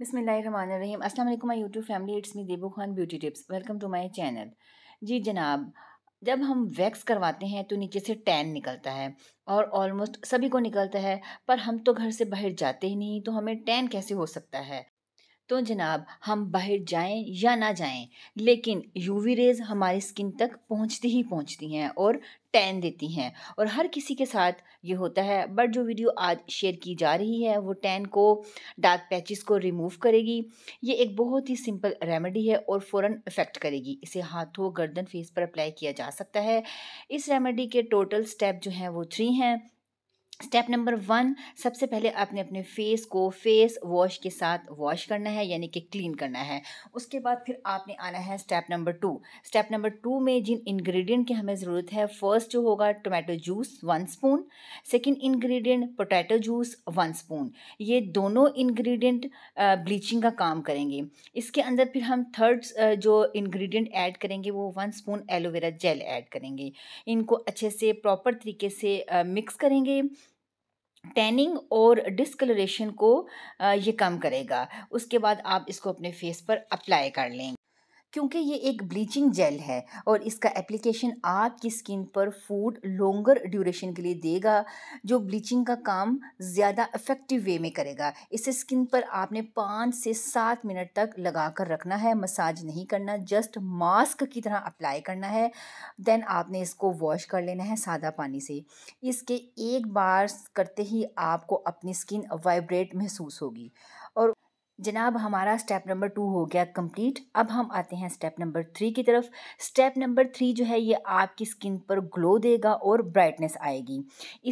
बिसमीम अस्सलाम वालेकुम my YouTube family it's me Debu Khan beauty tips welcome to my channel जी जनाब जब हम वैक्स करवाते हैं तो नीचे से टैन निकलता है और ऑलमोस्ट सभी को निकलता है पर हम तो घर से बाहर जाते ही नहीं तो हमें टैन कैसे हो सकता है तो जनाब हम बाहर जाएं या ना जाएं लेकिन यूवी रेज़ हमारी स्किन तक पहुंचती ही पहुंचती हैं और टेन देती हैं और हर किसी के साथ ये होता है बट जो वीडियो आज शेयर की जा रही है वो टेन को डार्क पैचेस को रिमूव करेगी ये एक बहुत ही सिंपल रेमेडी है और फ़ौरन इफ़ेक्ट करेगी इसे हाथों गर्दन फेस पर अप्लाई किया जा सकता है इस रेमेडी के टोटल स्टेप जो हैं वो थ्री हैं स्टेप नंबर वन सबसे पहले आपने अपने फेस को फेस वॉश के साथ वॉश करना है यानी कि क्लीन करना है उसके बाद फिर आपने आना है step number two step number two में जिन इंग्रेडिएंट की हमें ज़रूरत है फर्स्ट जो होगा tomato juice one spoon second ingredient potato juice one spoon ये दोनों इन्ग्रीडियंट ब्लीचिंग का काम करेंगे इसके अंदर फिर हम थर्ड जो इन्ग्रीडियंट ऐड करेंगे वो one spoon aloe vera gel add करेंगे इनको अच्छे से प्रॉपर तरीके से मिक्स करेंगे टैनिंग और डिसकलरेशन को ये कम करेगा उसके बाद आप इसको अपने फेस पर अप्लाई कर लें क्योंकि ये एक ब्लीचिंग जेल है और इसका एप्लीकेशन आपकी स्किन पर फूड लॉन्गर ड्यूरेशन के लिए देगा जो ब्लीचिंग का काम ज़्यादा इफ़ेक्टिव वे में करेगा इसे स्किन पर आपने पाँच से सात मिनट तक लगा कर रखना है मसाज नहीं करना जस्ट मास्क की तरह अप्लाई करना है देन आपने इसको वॉश कर लेना है सादा पानी से इसके एक बार करते ही आपको अपनी स्किन वाइब्रेट महसूस होगी और जनाब हमारा स्टेप नंबर टू हो गया कंप्लीट अब हम आते हैं स्टेप नंबर थ्री की तरफ स्टेप नंबर थ्री जो है ये आपकी स्किन पर ग्लो देगा और ब्राइटनेस आएगी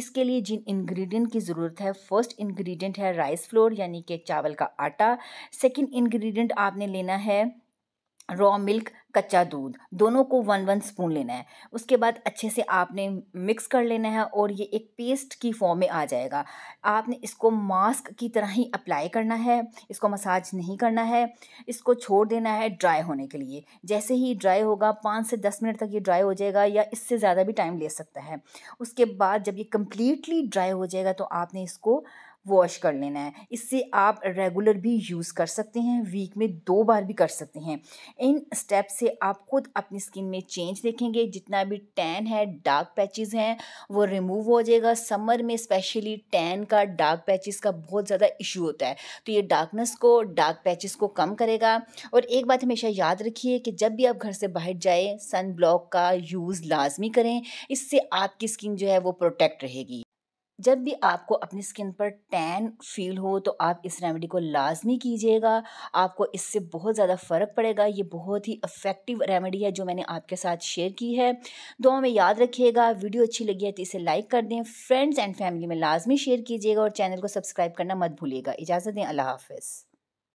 इसके लिए जिन इंग्रेडिएंट की ज़रूरत है फर्स्ट इंग्रेडिएंट है राइस फ्लोर यानी कि चावल का आटा सेकंड इंग्रेडिएंट आपने लेना है रॉ मिल्क कच्चा दूध दोनों को वन वन स्पून लेना है उसके बाद अच्छे से आपने मिक्स कर लेना है और ये एक पेस्ट की फॉर्म में आ जाएगा आपने इसको मास्क की तरह ही अप्लाई करना है इसको मसाज नहीं करना है इसको छोड़ देना है ड्राई होने के लिए जैसे ही ड्राई होगा पाँच से दस मिनट तक ये ड्राई हो जाएगा या इससे ज़्यादा भी टाइम ले सकता है उसके बाद जब ये कम्प्लीटली ड्राई हो जाएगा तो आपने इसको वॉश कर लेना है इससे आप रेगुलर भी यूज़ कर सकते हैं वीक में दो बार भी कर सकते हैं इन स्टेप से आप खुद अपनी स्किन में चेंज देखेंगे जितना भी टैन है डार्क पैचेस हैं वो रिमूव हो जाएगा समर में स्पेशली टैन का डार्क पैचेस का बहुत ज़्यादा इशू होता है तो ये डार्कनेस को डार्क पैचेस को कम करेगा और एक बात हमेशा याद रखिए कि जब भी आप घर से बाहर जाए सन ब्लॉक का यूज़ लाजमी करें इससे आपकी स्किन जो है वो प्रोटेक्ट रहेगी जब भी आपको अपनी स्किन पर टैन फील हो तो आप इस रेमेडी को लाजमी कीजिएगा आपको इससे बहुत ज़्यादा फ़र्क पड़ेगा ये बहुत ही इफ़ेक्टिव रेमेडी है जो मैंने आपके साथ शेयर की है दुआ में याद रखिएगा वीडियो अच्छी लगी है तो इसे लाइक कर दें फ्रेंड्स एंड फैमिली में लाजमी शेयर कीजिएगा और चैनल को सब्सक्राइब करना मत भूलिएगा इजाज़त दें अल्लाह हाफिज़